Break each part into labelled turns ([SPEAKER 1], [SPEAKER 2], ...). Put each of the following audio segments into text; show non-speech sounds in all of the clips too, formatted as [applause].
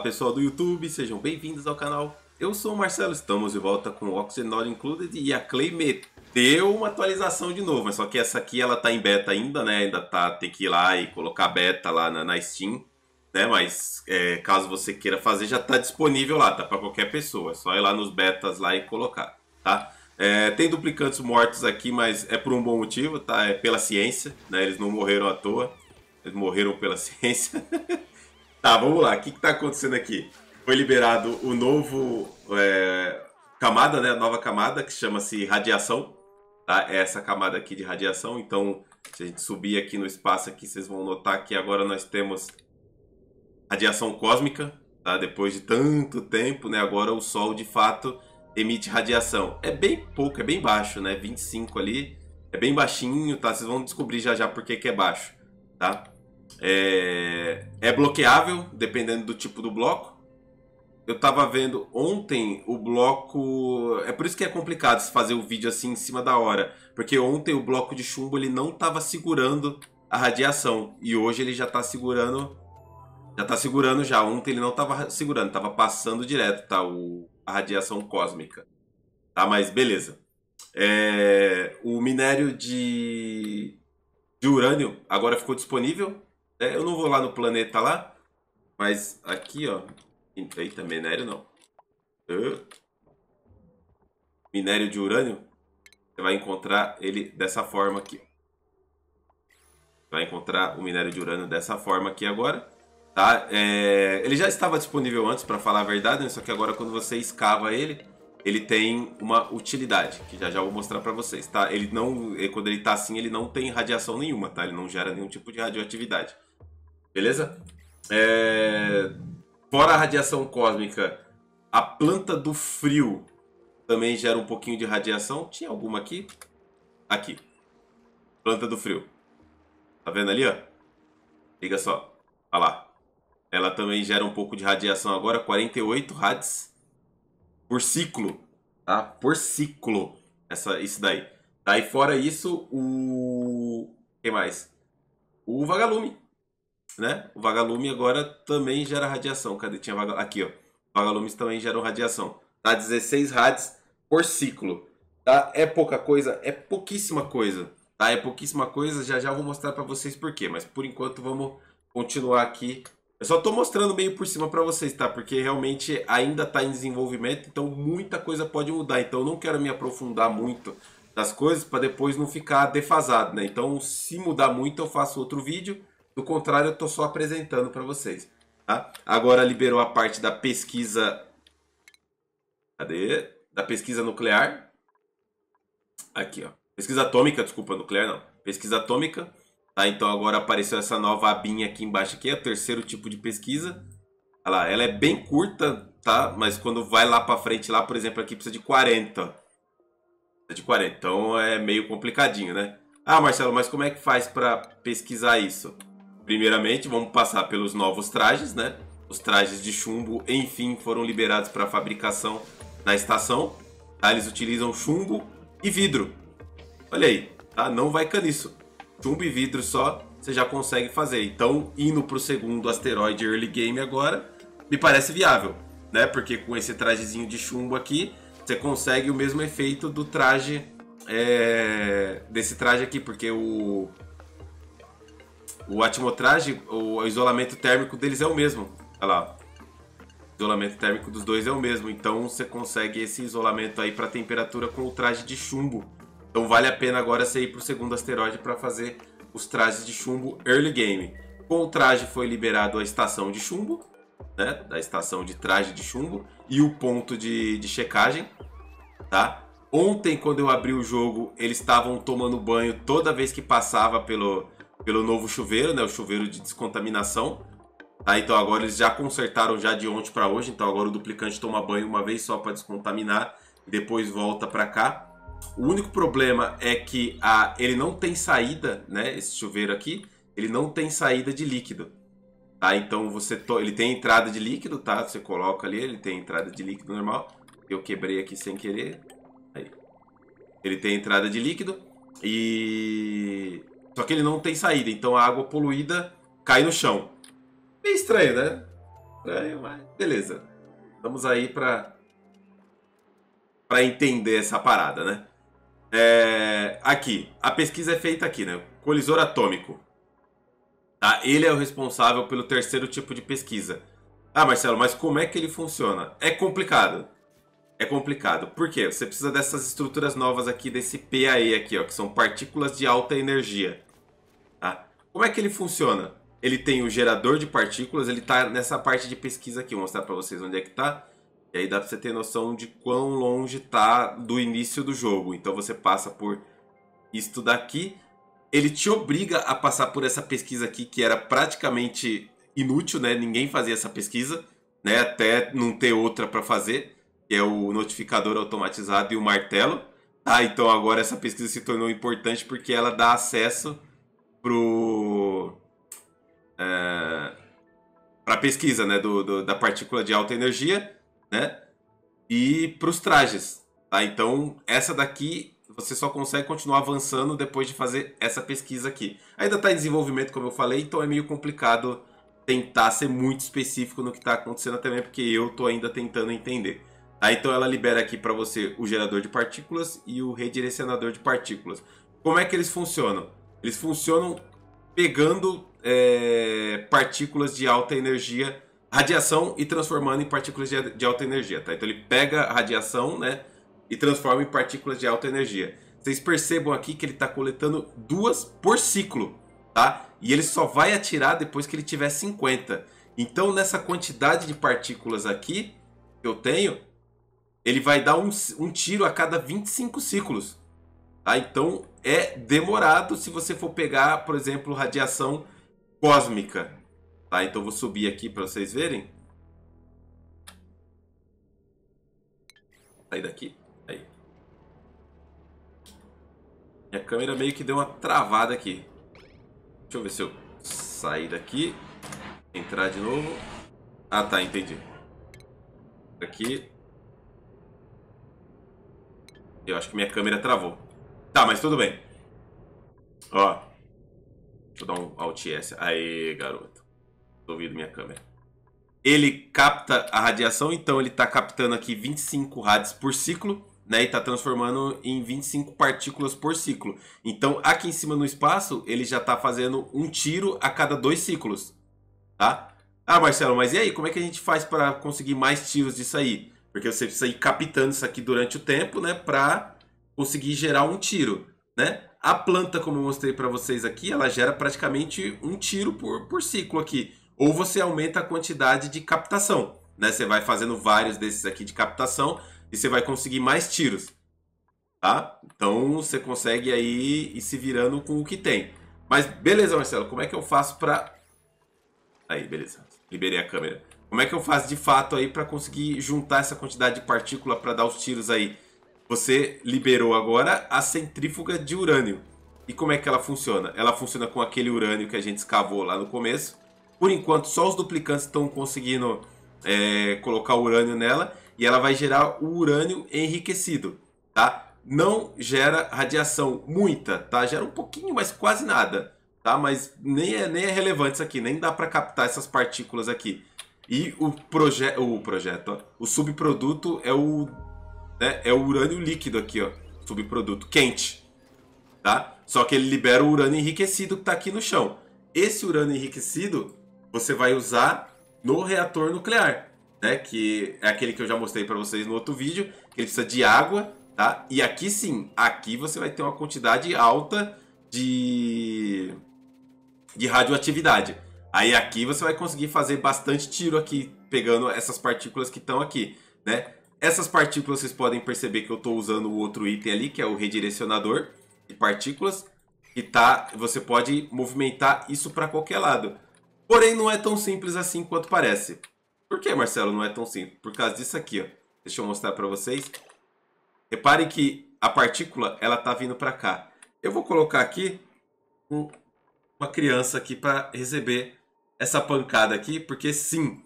[SPEAKER 1] pessoal do YouTube, sejam bem-vindos ao canal. Eu sou o Marcelo, estamos de volta com o Not Included e a Clay meteu uma atualização de novo, mas só que essa aqui ela tá em beta ainda, né? Ainda tá, tem que ir lá e colocar beta lá na, na Steam, né? Mas é, caso você queira fazer, já tá disponível lá, tá? Para qualquer pessoa, é só ir lá nos betas lá e colocar, tá? É, tem duplicantes mortos aqui, mas é por um bom motivo, tá? É pela ciência, né? Eles não morreram à toa, eles morreram pela [laughs] ciência. Tá, vamos lá. O que, que tá acontecendo aqui? Foi liberado o novo é, camada, né? A nova camada que chama-se radiação. Tá? É essa camada aqui de radiação. Então, se a gente subir aqui no espaço aqui, vocês vão notar que agora nós temos radiação cósmica, tá? Depois de tanto tempo, né? Agora o Sol de fato emite radiação. É bem pouco, é bem baixo, né? 25 ali, é bem baixinho, tá? Vocês vão descobrir já já por que, que é baixo, tá? É, é bloqueável, dependendo do tipo do bloco. Eu tava vendo ontem o bloco. É por isso que é complicado fazer o vídeo assim em cima da hora. Porque ontem o bloco de chumbo ele não tava segurando a radiação. E hoje ele já tá segurando. Já tá segurando já. Ontem ele não tava segurando, tava passando direto, tá? O, a radiação cósmica. Tá, mas beleza. É, o minério de, de urânio agora ficou disponível é, eu não vou lá no planeta lá, mas aqui, ó. Eita, minério não. Uh. Minério de urânio. Você vai encontrar ele dessa forma aqui. Vai encontrar o minério de urânio dessa forma aqui agora. Tá? É... Ele já estava disponível antes, para falar a verdade, né? só que agora quando você escava ele, ele tem uma utilidade, que já já vou mostrar para vocês, tá? Ele não, quando ele tá assim, ele não tem radiação nenhuma, tá? Ele não gera nenhum tipo de radioatividade. Beleza? É... Fora a radiação cósmica, a planta do frio também gera um pouquinho de radiação. Tinha alguma aqui? Aqui. Planta do frio. Tá vendo ali, ó? Liga só. Olha tá lá. Ela também gera um pouco de radiação agora, 48 rads por ciclo, tá? Por ciclo, essa, isso daí. Daí fora isso, o... que mais? O vagalume né? O vagalume agora também gera radiação. Cadê? Tinha vagalume. Aqui, ó. Vagalumes também geram radiação. Dá 16 rads por ciclo. Tá? É pouca coisa, é pouquíssima coisa. Tá? É pouquíssima coisa, já já vou mostrar para vocês por quê. Mas por enquanto vamos continuar aqui. Eu só tô mostrando meio por cima para vocês, tá? Porque realmente ainda tá em desenvolvimento, então muita coisa pode mudar. Então eu não quero me aprofundar muito das coisas para depois não ficar defasado, né? Então se mudar muito eu faço outro vídeo do contrário, eu estou só apresentando para vocês. Tá? Agora liberou a parte da pesquisa. Cadê? Da pesquisa nuclear. Aqui, ó. Pesquisa atômica, desculpa, nuclear não. Pesquisa atômica. Tá? Então agora apareceu essa nova abinha aqui embaixo, aqui, é o terceiro tipo de pesquisa. Olha lá, ela é bem curta, tá? Mas quando vai lá para frente, lá, por exemplo, aqui precisa de 40. Precisa de 40. Então é meio complicadinho, né? Ah, Marcelo, mas como é que faz para pesquisar isso? Primeiramente, vamos passar pelos novos trajes, né? Os trajes de chumbo, enfim, foram liberados para fabricação na estação. Tá? Eles utilizam chumbo e vidro. Olha aí, tá? Não vai caniço. Chumbo e vidro só você já consegue fazer. Então, indo para o segundo asteroide early game agora, me parece viável, né? Porque com esse trajezinho de chumbo aqui, você consegue o mesmo efeito do traje é... desse traje aqui, porque o o atmotragem, o isolamento térmico deles é o mesmo. Olha lá. O isolamento térmico dos dois é o mesmo. Então você consegue esse isolamento aí para temperatura com o traje de chumbo. Então vale a pena agora você ir para o segundo asteroide para fazer os trajes de chumbo early game. Com o traje foi liberado a estação de chumbo, né? Da estação de traje de chumbo e o ponto de, de checagem, tá? Ontem, quando eu abri o jogo, eles estavam tomando banho toda vez que passava pelo, pelo novo chuveiro, né? O chuveiro de descontaminação. Tá? Então agora eles já consertaram já de ontem para hoje. Então agora o duplicante toma banho uma vez só para descontaminar e depois volta para cá. O único problema é que a, ele não tem saída, né? Esse chuveiro aqui, ele não tem saída de líquido. Tá? Então você to... ele tem entrada de líquido, tá? Você coloca ali, ele tem entrada de líquido normal. Eu quebrei aqui sem querer. Aí. Ele tem entrada de líquido e só que ele não tem saída, então a água poluída cai no chão. Meio estranho, né? Estranho, mas beleza. Estamos aí para para entender essa parada, né? É... aqui, a pesquisa é feita aqui, né? Colisor atômico. Tá? Ele é o responsável pelo terceiro tipo de pesquisa. Ah, Marcelo, mas como é que ele funciona? É complicado é complicado. Por quê? Você precisa dessas estruturas novas aqui, desse PAE aqui, ó, que são partículas de alta energia. Tá? Como é que ele funciona? Ele tem o gerador de partículas, ele está nessa parte de pesquisa aqui, vou mostrar para vocês onde é que tá. E aí dá para você ter noção de quão longe tá do início do jogo. Então você passa por isto daqui, ele te obriga a passar por essa pesquisa aqui que era praticamente inútil, né? Ninguém fazia essa pesquisa, né? Até não ter outra para fazer que é o notificador automatizado e o martelo. Tá, então agora essa pesquisa se tornou importante porque ela dá acesso pro é, para pesquisa, né, do, do, da partícula de alta energia, né, e para os trajes. Tá? Então essa daqui você só consegue continuar avançando depois de fazer essa pesquisa aqui. Ainda está em desenvolvimento, como eu falei, então é meio complicado tentar ser muito específico no que está acontecendo, também porque eu estou ainda tentando entender. Aí então ela libera aqui para você o gerador de partículas e o redirecionador de partículas. Como é que eles funcionam? Eles funcionam pegando é, partículas de alta energia, radiação e transformando em partículas de, de alta energia, tá? Então ele pega a radiação, né, e transforma em partículas de alta energia. Vocês percebam aqui que ele está coletando duas por ciclo, tá? E ele só vai atirar depois que ele tiver 50. Então nessa quantidade de partículas aqui que eu tenho, ele vai dar um, um tiro a cada 25 ciclos. Tá? Então é demorado se você for pegar, por exemplo, radiação cósmica. Tá? Então vou subir aqui para vocês verem. Sair daqui. Aí. Minha câmera meio que deu uma travada aqui. Deixa eu ver se eu sair daqui. Entrar de novo. Ah, tá, entendi. Aqui. Eu acho que minha câmera travou. Tá, mas tudo bem. Ó. Deixa eu dar um Alt S. Aê, garoto. Duvido minha câmera. Ele capta a radiação, então ele está captando aqui 25 rádios por ciclo, né? E está transformando em 25 partículas por ciclo. Então, aqui em cima no espaço, ele já está fazendo um tiro a cada dois ciclos, tá? Ah, Marcelo, mas e aí? Como é que a gente faz para conseguir mais tiros disso aí? Porque você precisa ir captando isso aqui durante o tempo, né? para conseguir gerar um tiro, né? A planta, como eu mostrei para vocês aqui, ela gera praticamente um tiro por, por ciclo aqui. Ou você aumenta a quantidade de captação, né? Você vai fazendo vários desses aqui de captação e você vai conseguir mais tiros, tá? Então você consegue aí ir se virando com o que tem. Mas beleza, Marcelo, como é que eu faço para... Aí, beleza. Liberei a câmera. Como é que eu faço de fato aí para conseguir juntar essa quantidade de partícula para dar os tiros aí? Você liberou agora a centrífuga de urânio. E como é que ela funciona? Ela funciona com aquele urânio que a gente escavou lá no começo. Por enquanto, só os duplicantes estão conseguindo é, colocar o urânio nela e ela vai gerar o urânio enriquecido, tá? Não gera radiação muita, tá? Gera um pouquinho, mas quase nada, tá? Mas nem é, nem é relevante isso aqui, nem dá para captar essas partículas aqui. E o, projeto o projeto, o subproduto é o, né, é o urânio líquido aqui, ó. Subproduto quente, tá? Só que ele libera o urânio enriquecido que está aqui no chão. Esse urânio enriquecido você vai usar no reator nuclear, né? Que é aquele que eu já mostrei para vocês no outro vídeo, que ele precisa de água, tá? E aqui sim, aqui você vai ter uma quantidade alta de de radioatividade. Aí aqui você vai conseguir fazer bastante tiro aqui, pegando essas partículas que estão aqui, né? Essas partículas vocês podem perceber que eu estou usando o outro item ali, que é o redirecionador de partículas. E tá, você pode movimentar isso para qualquer lado. Porém, não é tão simples assim quanto parece. Por que, Marcelo, não é tão simples? Por causa disso aqui, ó. Deixa eu mostrar para vocês. Reparem que a partícula, ela tá vindo para cá. Eu vou colocar aqui um, uma criança aqui para receber essa pancada aqui, porque sim.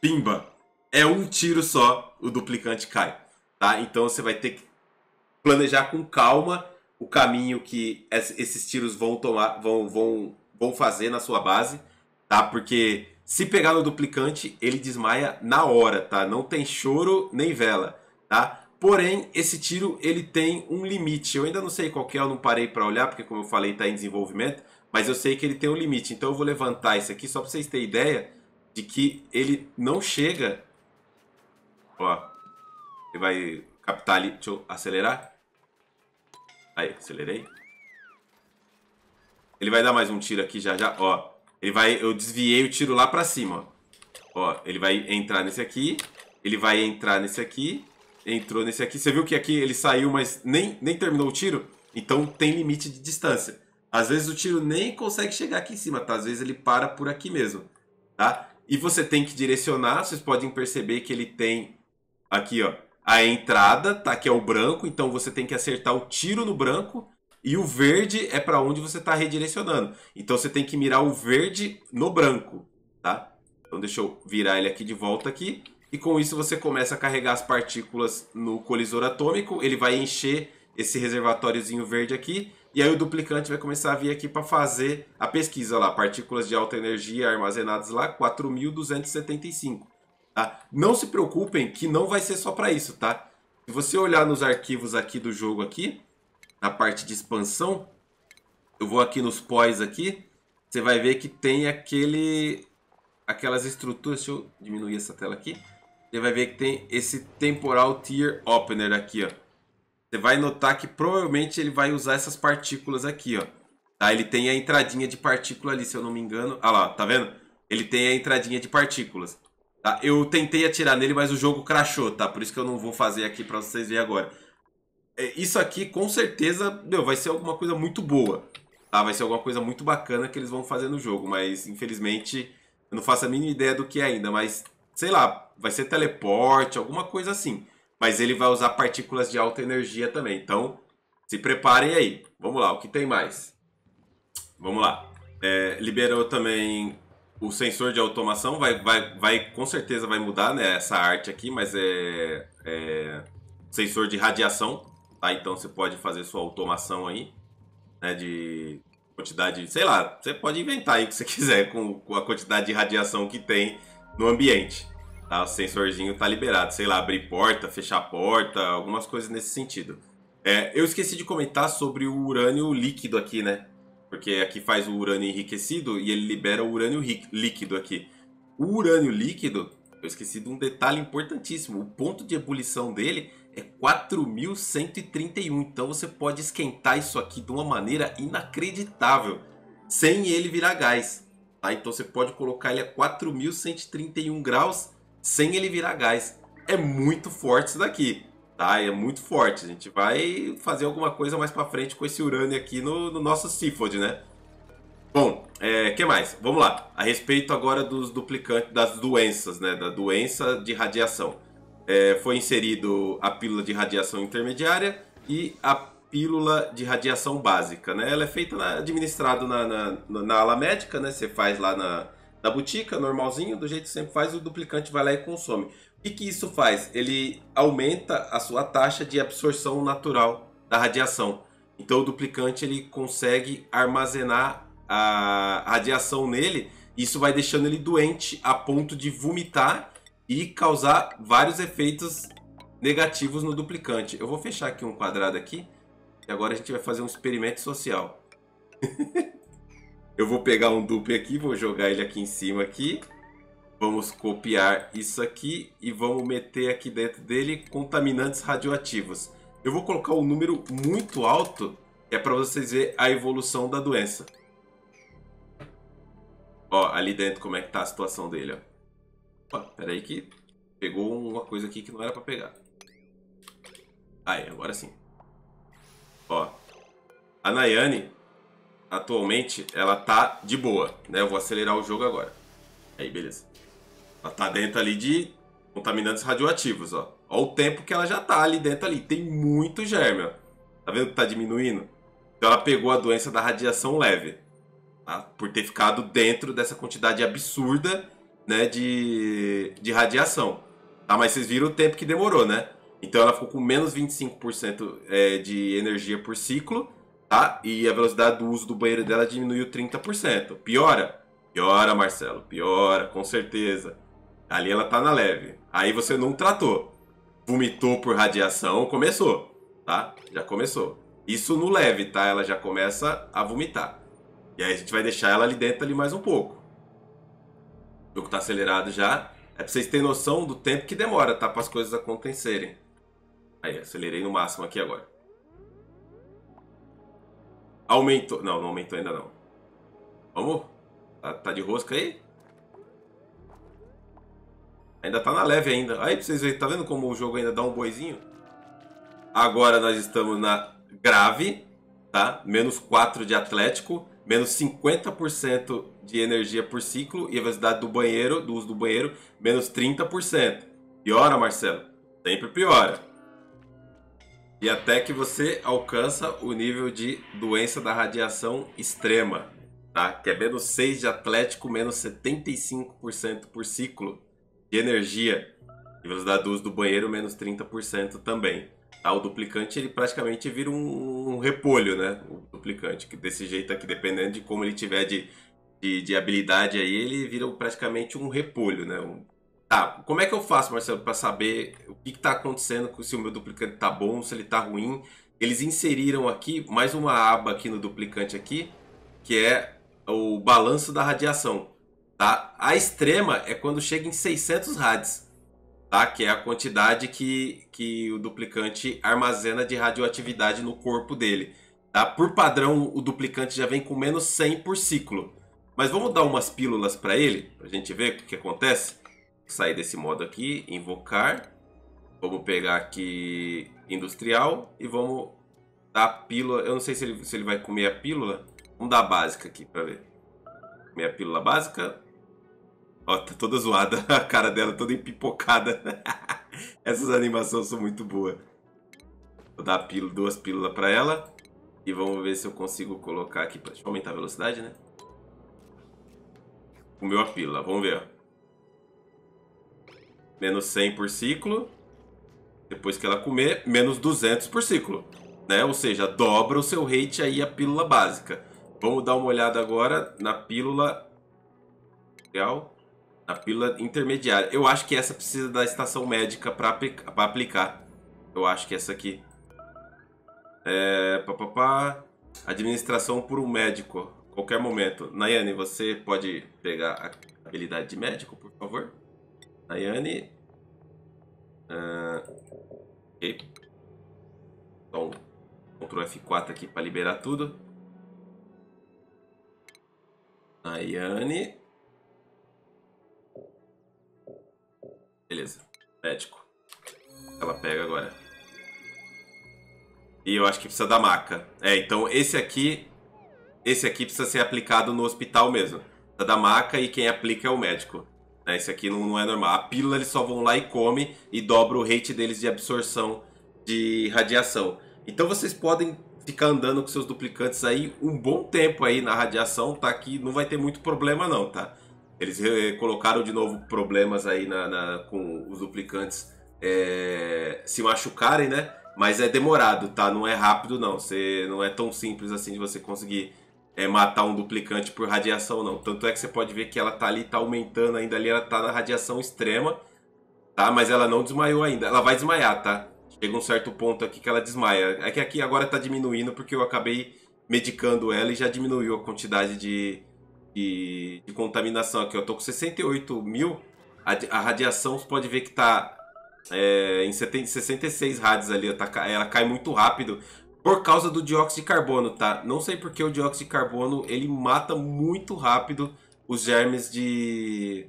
[SPEAKER 1] Pimba. É um tiro só, o duplicante cai. Tá? Então você vai ter que planejar com calma o caminho que esses tiros vão tomar, vão, vão, vão fazer na sua base, tá? Porque se pegar no duplicante, ele desmaia na hora, tá? Não tem choro nem vela, tá? Porém, esse tiro ele tem um limite. Eu ainda não sei qual é, eu não parei para olhar, porque como eu falei, está em desenvolvimento mas eu sei que ele tem um limite, então eu vou levantar isso aqui só para vocês terem ideia de que ele não chega... Ó, ele vai captar ali... Deixa eu acelerar. Aí, acelerei. Ele vai dar mais um tiro aqui já já, ó. Ele vai... Eu desviei o tiro lá para cima, ó. Ó, ele vai entrar nesse aqui. Ele vai entrar nesse aqui. Entrou nesse aqui. Você viu que aqui ele saiu, mas nem, nem terminou o tiro? Então tem limite de distância. Às vezes o tiro nem consegue chegar aqui em cima, tá? Às vezes ele para por aqui mesmo, tá? E você tem que direcionar, vocês podem perceber que ele tem aqui, ó, a entrada, tá? Que é o branco, então você tem que acertar o tiro no branco. E o verde é para onde você está redirecionando. Então você tem que mirar o verde no branco, tá? Então deixa eu virar ele aqui de volta aqui. E com isso você começa a carregar as partículas no colisor atômico. Ele vai encher esse reservatóriozinho verde aqui. E aí o duplicante vai começar a vir aqui para fazer a pesquisa lá, partículas de alta energia armazenadas lá, 4.275. Tá? Não se preocupem que não vai ser só para isso, tá? Se você olhar nos arquivos aqui do jogo aqui, na parte de expansão, eu vou aqui nos pós aqui, você vai ver que tem aquele aquelas estruturas, deixa eu diminuir essa tela aqui. Você vai ver que tem esse temporal tier opener aqui, ó. Você vai notar que provavelmente ele vai usar essas partículas aqui, ó. Tá? Ele tem a entradinha de partícula ali, se eu não me engano. Ah lá, tá vendo? Ele tem a entradinha de partículas. Tá? Eu tentei atirar nele, mas o jogo crashou, tá? Por isso que eu não vou fazer aqui pra vocês verem agora. É, isso aqui, com certeza, meu, vai ser alguma coisa muito boa. Tá? Vai ser alguma coisa muito bacana que eles vão fazer no jogo. Mas, infelizmente, eu não faço a mínima ideia do que é ainda. Mas, sei lá, vai ser teleporte, alguma coisa assim mas ele vai usar partículas de alta energia também. Então, se preparem aí. Vamos lá, o que tem mais? Vamos lá. É, liberou também o sensor de automação, vai, vai, vai com certeza vai mudar né, essa arte aqui, mas é, é sensor de radiação, tá? Então você pode fazer sua automação aí, né, de quantidade, sei lá, você pode inventar aí o que você [laughs] quiser com, com a quantidade de radiação que tem no ambiente. Tá? O sensorzinho tá liberado, sei lá, abrir porta, fechar porta, algumas coisas nesse sentido. É, eu esqueci de comentar sobre o urânio líquido aqui, né? Porque aqui faz o urânio enriquecido e ele libera o urânio líquido aqui. O urânio líquido, eu esqueci de um detalhe importantíssimo: o ponto de ebulição dele é 4131. Então você pode esquentar isso aqui de uma maneira inacreditável, sem ele virar gás. Tá? Então você pode colocar ele a 4131 graus sem ele virar gás. É muito forte isso daqui, tá? É muito forte. A gente vai fazer alguma coisa mais para frente com esse urânio aqui no, no nosso Seafood, né? Bom, é, que mais? Vamos lá. A respeito agora dos duplicantes, das doenças, né? Da doença de radiação. É, foi inserido a pílula de radiação intermediária e a pílula de radiação básica, né? Ela é feita, administrada na, na, na, ala médica, né? Você faz lá na, da botica, normalzinho, do jeito que sempre faz, o duplicante vai lá e consome. O que, que isso faz? Ele aumenta a sua taxa de absorção natural da radiação. Então o duplicante ele consegue armazenar a radiação nele, isso vai deixando ele doente a ponto de vomitar e causar vários efeitos negativos no duplicante. Eu vou fechar aqui um quadrado aqui e agora a gente vai fazer um experimento social. [laughs] Eu vou pegar um dupe aqui, vou jogar ele aqui em cima aqui. Vamos copiar isso aqui e vamos meter aqui dentro dele contaminantes radioativos. Eu vou colocar um número muito alto, é para vocês verem a evolução da doença. Ó, ali dentro como é que tá a situação dele, ó. Opa, peraí que pegou uma coisa aqui que não era para pegar. Aí, agora sim. Ó, a Nayane atualmente ela tá de boa, né? Eu vou acelerar o jogo agora. Aí, beleza. Ela tá dentro ali de contaminantes radioativos, ó. o tempo que ela já tá ali dentro ali. Tem muito germe, ó. Tá vendo que tá diminuindo? Então ela pegou a doença da radiação leve. Tá? Por ter ficado dentro dessa quantidade absurda né, de, de radiação. Tá? Mas vocês viram o tempo que demorou, né? Então ela ficou com menos 25% é, de energia por ciclo tá? E a velocidade do uso do banheiro dela diminuiu 30%. Piora? Piora, Marcelo, piora, com certeza. Ali ela tá na leve. Aí você não tratou. Vomitou por radiação, começou, tá? Já começou. Isso no leve, tá? Ela já começa a vomitar. E aí a gente vai deixar ela ali dentro ali mais um pouco. O jogo tá acelerado já. É pra vocês terem noção do tempo que demora, tá? Para as coisas acontecerem. Aí, acelerei no máximo aqui agora. Aumentou. Não, não aumentou ainda não. Vamos? Tá, tá de rosca aí? Ainda tá na leve ainda. Aí pra vocês verem, tá vendo como o jogo ainda dá um boizinho? Agora nós estamos na grave, tá? Menos 4 de atlético, menos 50% de energia por ciclo e a velocidade do banheiro, do uso do banheiro, menos 30%. Piora, Marcelo? Sempre piora. E até que você alcança o nível de doença da radiação extrema, tá? Que é menos 6 de atlético, menos 75% por ciclo de energia. E velocidade do uso do banheiro, menos 30% também. Tá? O duplicante, ele praticamente vira um, um, repolho, né? O duplicante, que desse jeito aqui, dependendo de como ele tiver de, de, de habilidade aí, ele vira praticamente um repolho, né? Um, Tá, como é que eu faço, Marcelo, para saber o que está acontecendo, se o meu duplicante está bom, se ele está ruim? Eles inseriram aqui mais uma aba aqui no duplicante aqui, que é o balanço da radiação, tá? A extrema é quando chega em 600 rads, tá? Que é a quantidade que, que o duplicante armazena de radioatividade no corpo dele, tá? Por padrão, o duplicante já vem com menos 100 por ciclo. Mas vamos dar umas pílulas para ele, para a gente ver o que, que acontece? sair desse modo aqui, invocar. Vamos pegar aqui industrial e vamos dar a pílula. Eu não sei se ele, se ele vai comer a pílula. Vamos dar a básica aqui para ver. Comer a pílula básica. Ó, tá toda zoada [laughs] a cara dela, toda empipocada. [laughs] Essas animações são muito boas. Vou dar pílula, duas pílulas para ela. E vamos ver se eu consigo colocar aqui. Deixa eu aumentar a velocidade, né? Comeu a pílula, vamos ver, ó. Menos 100 por ciclo. Depois que ela comer, menos 200 por ciclo. Né? Ou seja, dobra o seu rate aí a pílula básica. Vamos dar uma olhada agora na pílula... Real? Na pílula intermediária. Eu acho que essa precisa da estação médica para aplicar. Eu acho que essa aqui. É... Pá, pá, pá. Administração por um médico. Qualquer momento. Nayane, você pode pegar a habilidade de médico, por favor? Daiane. Uh, ah, ok. Então, Ctrl F4 aqui para liberar tudo. Daiane. Beleza. Médico. Ela pega agora. E eu acho que precisa da maca. É, então esse aqui... Esse aqui precisa ser aplicado no hospital mesmo. Precisa da maca e quem aplica é o médico. Né? aqui não, não é normal. A pílula eles só vão lá e comem e dobra o rate deles de absorção de radiação. Então vocês podem ficar andando com seus duplicantes aí um bom tempo aí na radiação, tá? Que não vai ter muito problema não, tá? Eles eh, colocaram de novo problemas aí na, na com os duplicantes é, se machucarem, né? Mas é demorado, tá? Não é rápido não. Você não é tão simples assim de você conseguir é, matar um duplicante por radiação, não. Tanto é que você pode ver que ela tá ali, tá aumentando ainda ali, ela tá na radiação extrema, tá? Mas ela não desmaiou ainda. Ela vai desmaiar, tá? Chega um certo ponto aqui que ela desmaia. É que aqui agora tá diminuindo porque eu acabei medicando ela e já diminuiu a quantidade de, de, de contaminação aqui. Eu tô com 68 mil. A, a radiação, você pode ver que tá é, em 70, 66 rádios ali. Ela, tá, ela cai muito rápido por causa do dióxido de carbono, tá? Não sei porque o dióxido de carbono ele mata muito rápido os germes de,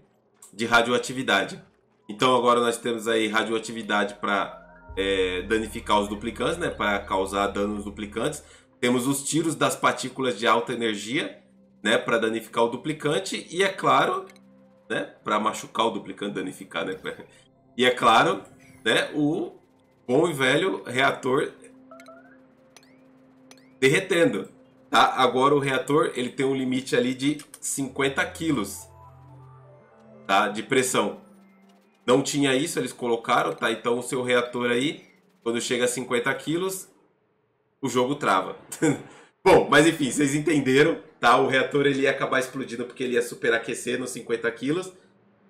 [SPEAKER 1] de radioatividade. Então agora nós temos aí radioatividade para é, danificar os duplicantes, né? Para causar danos duplicantes. Temos os tiros das partículas de alta energia, né? Para danificar o duplicante e é claro, né? Para machucar o duplicante, danificar, né? [laughs] e é claro, né? O bom e velho reator derretendo. Tá? Agora o reator ele tem um limite ali de 50 quilos tá? de pressão. Não tinha isso, eles colocaram, tá? Então o seu reator aí, quando chega a 50 quilos, o jogo trava. [laughs] Bom, mas enfim, vocês entenderam, tá? O reator ele ia acabar explodindo porque ele ia superaquecer nos 50 quilos.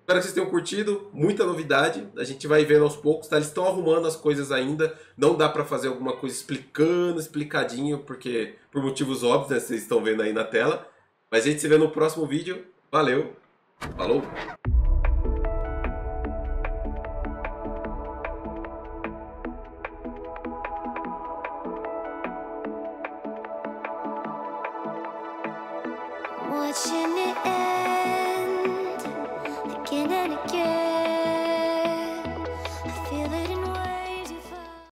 [SPEAKER 1] Espero que vocês tenham curtido, muita novidade, a gente vai vendo aos poucos, tá? Eles estão arrumando as coisas ainda, não dá para fazer alguma coisa explicando, explicadinho, porque por motivos óbvios, né, vocês estão vendo aí na tela. Mas a gente se vê no próximo vídeo, valeu, falou!